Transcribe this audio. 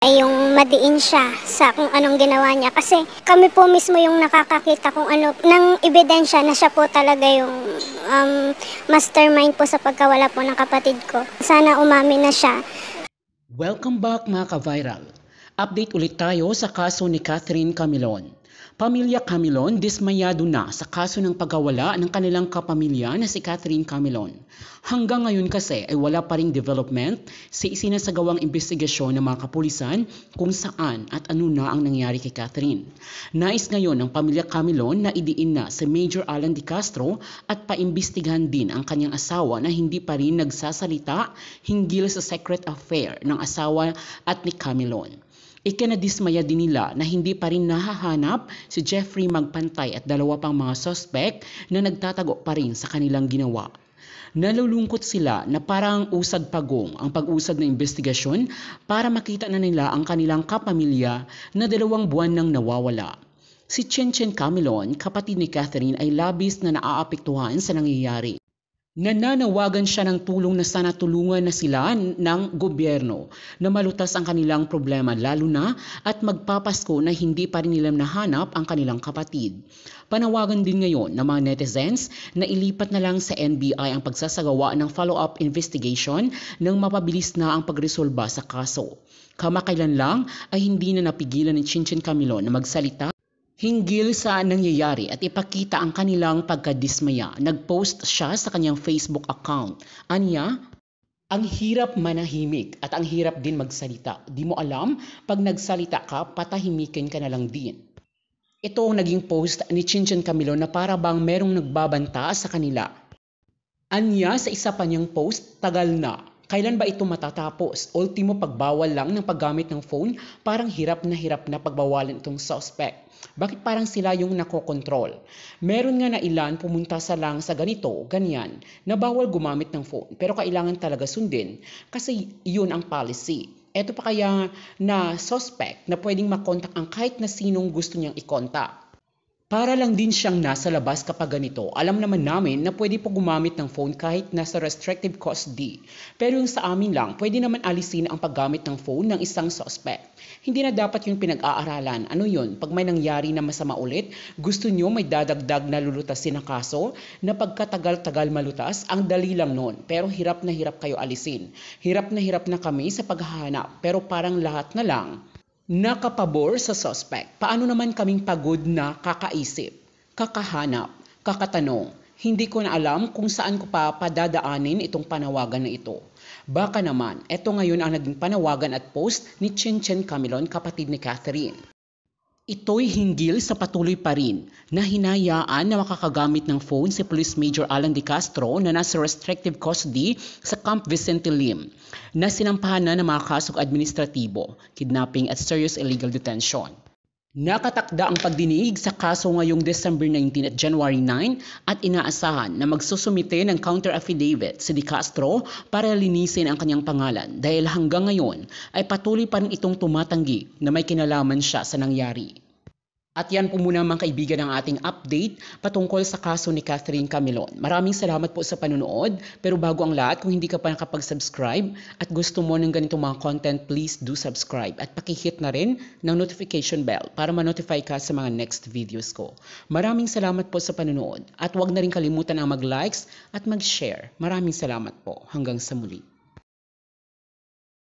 ay yung madiin siya sa kung anong ginawa niya. Kasi kami po mismo yung nakakakita kung ano, ng ebidensya na siya po talaga yung um, mastermind po sa pagkawala po ng kapatid ko. Sana umamin na siya. Welcome back mga ka-viral. Update ulit tayo sa kaso ni Catherine Camilon. Pamilya Camilon dismayado na sa kaso ng pagkawala ng kanilang kapamilya na si Catherine Camilon. Hanggang ngayon kasi ay wala pa ring development sa isinasagawang investigasyon ng mga kapulisan kung saan at ano na ang nangyari kay Catherine. Nais ngayon ng pamilya Camilon na idiin na si Major Alan De Castro at paimbestigahan din ang kanyang asawa na hindi pa rin nagsasalita hinggil sa secret affair ng asawa at ni Camilon. Ikinadismaya din nila na hindi pa rin nahahanap si Jeffrey Magpantay at dalawa pang mga sospek na nagtatago pa rin sa kanilang ginawa. Nalulungkot sila na parang usad pagong ang pag-usad ng investigasyon para makita na nila ang kanilang kapamilya na dalawang buwan nang nawawala. Si Chenchen Camilon, kapatid ni Catherine ay labis na naaapektuhan sa nangyayari. Nananawagan siya ng tulong na sana tulungan na sila ng gobyerno na malutas ang kanilang problema lalo na at magpapasko na hindi pa rin nila nahanap ang kanilang kapatid. Panawagan din ngayon ng mga netizens na ilipat na lang sa NBI ang pagsasagawa ng follow-up investigation nang mapabilis na ang pagresolba sa kaso. Kamakailan lang ay hindi na napigilan ni Chinchin Camilo na magsalita Hinggil sa nangyayari at ipakita ang kanilang pagkadismaya, nagpost siya sa kanyang Facebook account. Anya, ang hirap manahimik at ang hirap din magsalita. Di mo alam, pag nagsalita ka, patahimikin ka na lang din. Ito ang naging post ni Chinchin Camilo na para bang merong nagbabanta sa kanila. Anya sa isa pa niyang post, tagal na. Kailan ba ito matatapos? Ultimo pagbawal lang ng paggamit ng phone, parang hirap na hirap na pagbawalan itong suspect. Bakit parang sila yung nakokontrol? Meron nga na ilan pumunta sa lang sa ganito, ganyan, na bawal gumamit ng phone. Pero kailangan talaga sundin kasi yun ang policy. Ito pa kaya na suspect na pwedeng makontak ang kahit na sinong gusto niyang ikontak. Para lang din siyang nasa labas kapag ganito. Alam naman namin na pwede po gumamit ng phone kahit nasa restrictive cost D. Pero yung sa amin lang, pwede naman alisin ang paggamit ng phone ng isang suspect. Hindi na dapat yung pinag-aaralan. Ano yun? Pag may nangyari na masama ulit, gusto nyo may dadagdag na lulutasin ang kaso na pagkatagal-tagal malutas, ang dali lang noon. Pero hirap na hirap kayo alisin. Hirap na hirap na kami sa paghahanap. Pero parang lahat na lang nakapabor sa suspect. Paano naman kaming pagod na kakaisip, kakahanap, kakatanong? Hindi ko na alam kung saan ko pa padadaanin itong panawagan na ito. Baka naman, ito ngayon ang naging panawagan at post ni Chin Chin Camilon, kapatid ni Catherine. Ito'y hinggil sa patuloy pa rin na hinayaan na makakagamit ng phone si Police Major Alan De Castro na nasa restrictive custody sa Camp Vicente Lim na sinampahan na ng mga kasong administratibo, kidnapping at serious illegal detention. Nakatakda ang pagdinig sa kaso ngayong December 19 at January 9 at inaasahan na magsusumite ng counter affidavit si Di Castro para linisin ang kanyang pangalan dahil hanggang ngayon ay patuloy pa rin itong tumatanggi na may kinalaman siya sa nangyari. At yan po muna mga kaibigan ang ating update patungkol sa kaso ni Catherine Camilon. Maraming salamat po sa panunood. Pero bago ang lahat, kung hindi ka pa nakapag-subscribe at gusto mo ng ganitong mga content, please do subscribe. At pakihit na rin ng notification bell para ma-notify ka sa mga next videos ko. Maraming salamat po sa panunood. At huwag na rin kalimutan ang mag-likes at mag-share. Maraming salamat po. Hanggang sa muli.